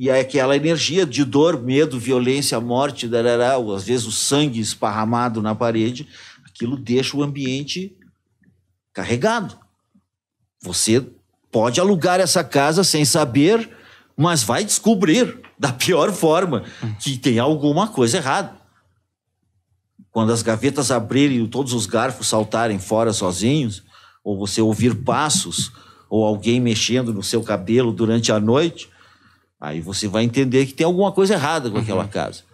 E é aquela energia de dor, medo, violência, morte, darará, às vezes o sangue esparramado na parede, aquilo deixa o ambiente carregado. Você pode alugar essa casa sem saber, mas vai descobrir da pior forma que tem alguma coisa errada. Quando as gavetas abrirem e todos os garfos saltarem fora sozinhos, ou você ouvir passos, ou alguém mexendo no seu cabelo durante a noite, Aí você vai entender que tem alguma coisa errada com uhum. aquela casa.